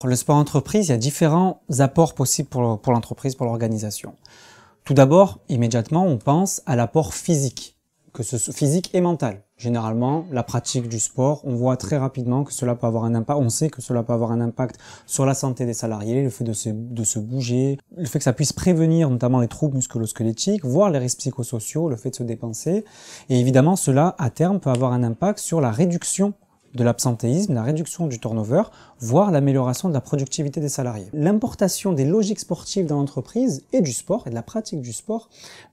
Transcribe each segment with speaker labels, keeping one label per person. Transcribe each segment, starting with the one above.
Speaker 1: Pour le sport entreprise, il y a différents apports possibles pour, l'entreprise, pour l'organisation. Tout d'abord, immédiatement, on pense à l'apport physique, que ce soit physique et mental. Généralement, la pratique du sport, on voit très rapidement que cela peut avoir un impact, on sait que cela peut avoir un impact sur la santé des salariés, le fait de se, bouger, le fait que ça puisse prévenir notamment les troubles musculo-squelettiques, voire les risques psychosociaux, le fait de se dépenser. Et évidemment, cela, à terme, peut avoir un impact sur la réduction de l'absentéisme, la réduction du turnover, voire l'amélioration de la productivité des salariés. L'importation des logiques sportives dans l'entreprise et du sport, et de la pratique du sport,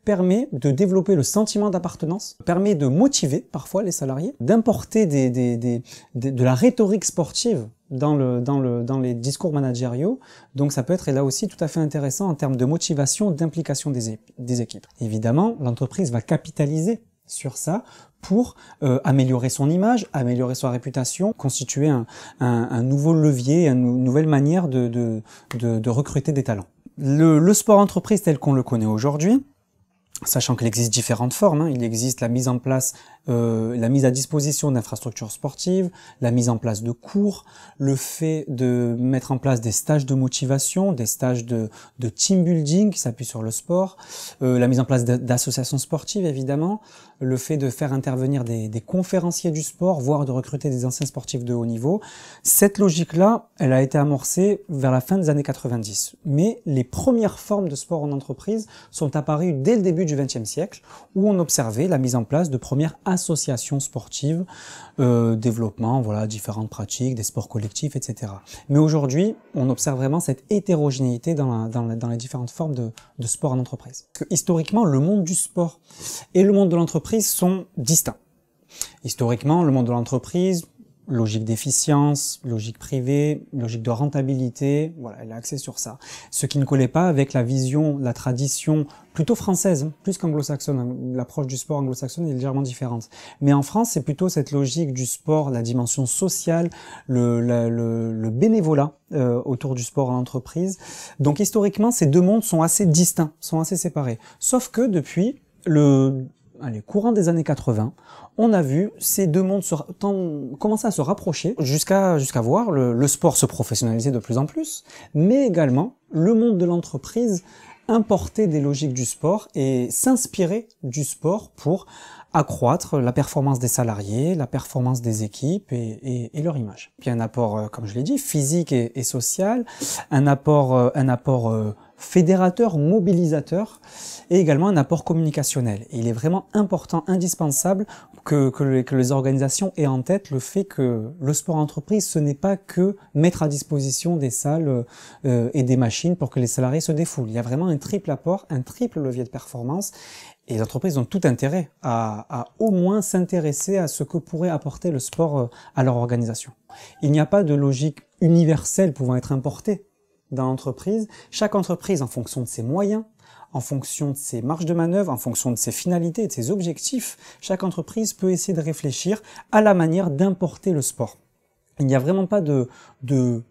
Speaker 1: permet de développer le sentiment d'appartenance, permet de motiver parfois les salariés, d'importer des, de la rhétorique sportive dans, le, dans, le, dans les discours managériaux. Donc ça peut être là aussi tout à fait intéressant en termes de motivation, d'implication des équipes. Évidemment, l'entreprise va capitaliser sur ça pour euh, améliorer son image, améliorer sa réputation, constituer un, nouveau levier, une nouvelle manière de, de, recruter des talents. Le, sport entreprise tel qu'on le connaît aujourd'hui, sachant qu'il existe différentes formes, hein, il existe la mise en place euh, la mise à disposition d'infrastructures sportives, la mise en place de cours, le fait de mettre en place des stages de motivation, des stages de, team building qui s'appuient sur le sport, euh, la mise en place d'associations sportives évidemment, le fait de faire intervenir des, des conférenciers du sport, voire de recruter des anciens sportifs de haut niveau. Cette logique-là, elle a été amorcée vers la fin des années 90. Mais les premières formes de sport en entreprise sont apparues dès le début du XXe siècle, où on observait la mise en place de premières associations sportives, euh, développement, voilà, différentes pratiques, des sports collectifs, etc. Mais aujourd'hui, on observe vraiment cette hétérogénéité dans, les différentes formes de, de sport en entreprise. que historiquement, le monde du sport et le monde de l'entreprise sont distincts. Historiquement, le monde de l'entreprise, logique d'efficience, logique privée, logique de rentabilité, voilà, elle a axée sur ça. Ce qui ne collait pas avec la vision, la tradition plutôt française, hein, plus qu'anglo-saxonne. L'approche du sport anglo-saxonne est légèrement différente. Mais en France, c'est plutôt cette logique du sport, la dimension sociale, le, bénévolat euh, autour du sport à l'entreprise. Donc historiquement, ces deux mondes sont assez distincts, sont assez séparés. Sauf que depuis le les courant des années 80, on a vu ces deux mondes commencer à se rapprocher jusqu'à jusqu'à voir le, sport se professionnaliser de plus en plus, mais également le monde de l'entreprise importer des logiques du sport et s'inspirer du sport pour accroître la performance des salariés, la performance des équipes et, et, leur image. Puis un apport, euh, comme je l'ai dit, physique et, et social, un apport, euh, un apport euh, fédérateur, mobilisateur et également un apport communicationnel. il est vraiment important, indispensable que, que, les, organisations aient en tête le fait que le sport entreprise, ce n'est pas que mettre à disposition des salles euh, et des machines pour que les salariés se défoulent. Il y a vraiment un triple apport, un triple levier de performance et les entreprises ont tout intérêt à, à au moins s'intéresser à ce que pourrait apporter le sport euh, à leur organisation. Il n'y a pas de logique universelle pouvant être importée dans l'entreprise. Chaque entreprise, en fonction de ses moyens, en fonction de ses marges de manœuvre, en fonction de ses finalités et de ses objectifs, chaque entreprise peut essayer de réfléchir à la manière d'importer le sport. Il n'y a vraiment pas de,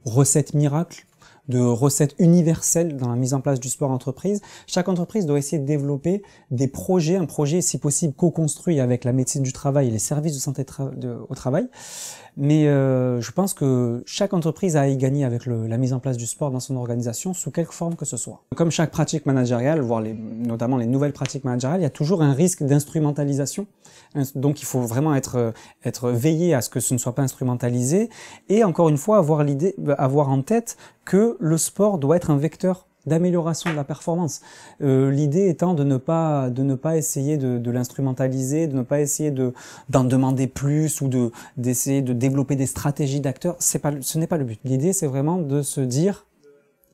Speaker 1: recette miracle de recette universelle dans la mise en place du sport entreprise. Chaque entreprise doit essayer de développer des projets, un projet si possible co-construit avec la médecine du travail et les services de santé au travail, mais euh, je pense que chaque entreprise a y gagner avec la mise en place du sport dans son organisation, sous quelque forme que ce soit. Comme chaque pratique managériale, voire notamment les nouvelles pratiques managériales, il y a toujours un risque d'instrumentalisation. Donc il faut vraiment être, euh, être veillé à ce que ce ne soit pas instrumentalisé. Et encore une fois, avoir avoir en tête que le sport doit être un vecteur d'amélioration de la performance. Euh, l'idée étant de ne pas de ne pas essayer de, l'instrumentaliser, de ne pas essayer de d'en demander plus ou de d'essayer de développer des stratégies d'acteurs. C'est pas ce n'est pas le but. L'idée c'est vraiment de se dire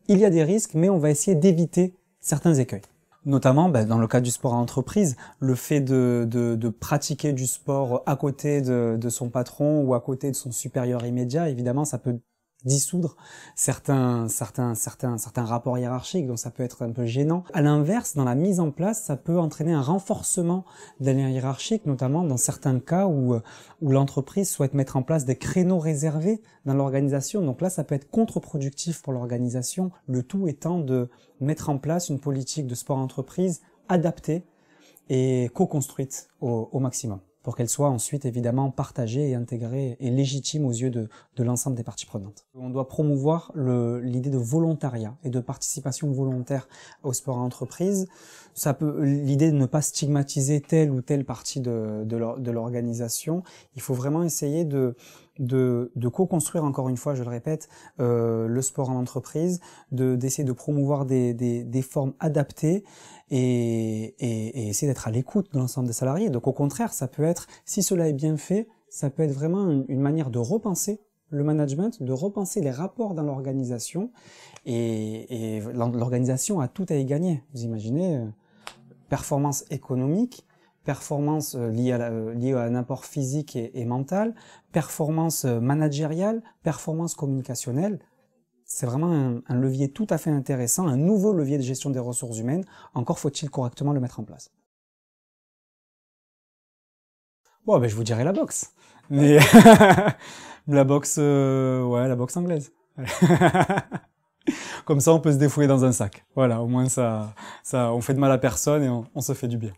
Speaker 1: il y a des risques, mais on va essayer d'éviter certains écueils. Notamment ben, dans le cas du sport à entreprise, le fait de, de, de pratiquer du sport à côté de, de son patron ou à côté de son supérieur immédiat, évidemment, ça peut dissoudre certains, certains, certains, certains rapports hiérarchiques, dont ça peut être un peu gênant. À l'inverse, dans la mise en place, ça peut entraîner un renforcement des liens hiérarchiques, notamment dans certains cas où, euh, où l'entreprise souhaite mettre en place des créneaux réservés dans l'organisation. Donc là, ça peut être contre-productif pour l'organisation, le tout étant de mettre en place une politique de sport entreprise adaptée et co-construite au maximum pour qu'elle soit ensuite évidemment partagée et intégrée et légitime aux yeux de, l'ensemble des parties prenantes. On doit promouvoir l'idée de volontariat et de participation volontaire au sport en entreprise. Ça peut l'idée de ne pas stigmatiser telle ou telle partie de, de l'organisation. Il faut vraiment essayer de, de, co-construire encore une fois, je le répète, euh, le sport en entreprise, d'essayer de, promouvoir des, des formes adaptées et, et, essayer d'être à l'écoute de l'ensemble des salariés. Donc au contraire, ça peut être, si cela est bien fait, ça peut être vraiment une, manière de repenser le management, de repenser les rapports dans l'organisation. Et, et l'organisation a tout à y gagner. Vous imaginez, euh, performance économique, performance euh, liée à, la, euh, à un apport physique et, et mental, performance managériale, performance communicationnelle c'est vraiment un, levier tout à fait intéressant, un nouveau levier de gestion des ressources humaines. Encore faut-il correctement le mettre en place. Bon, ben, je vous dirai la boxe. Mais la boxe, euh, ouais, la boxe anglaise. Comme ça, on peut se défouler dans un sac. Voilà, au moins ça, ça, on fait de mal à personne et on se fait du bien.